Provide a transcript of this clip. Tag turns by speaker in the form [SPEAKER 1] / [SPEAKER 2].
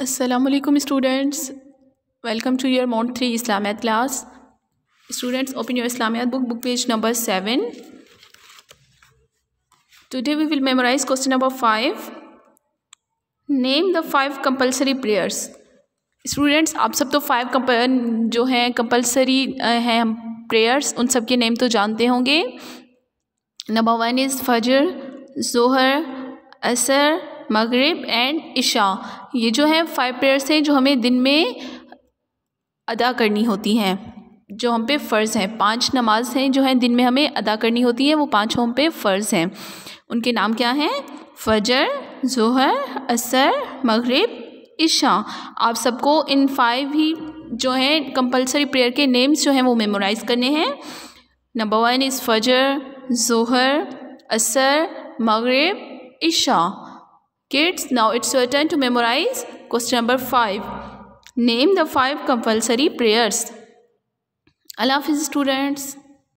[SPEAKER 1] Aslam students welcome to your mount three Islamiyat class students open your Islamiyat book book page number seven today we will memorize question number five name the five compulsory prayers students आप सब तो five जो हैं compulsory हैं prayers उन सब के name तो जानते होंगे नंबर वन इज़ फजर जोहर असर मगरिब एंड इशा ये जो है फाइव प्रेयर्स हैं जो हमें दिन में अदा करनी होती हैं जो हम पे फ़र्ज़ हैं पांच नमाज हैं जो हैं दिन में हमें अदा करनी होती है वो पांच हम पे फ़र्ज़ हैं उनके नाम क्या हैं फजर जहर असर मगरिब ईशा आप सबको इन फाइव ही जो हैं कंपलसरी प्रेयर के नेम्स जो हैं वो मेमोराइज़ करने हैं नंबर वन इज़ फजर जहर असर मगरब Isha Kids, now it's your turn to memorize question number 5. Name the 5 compulsory prayers. Allah Hafiz students.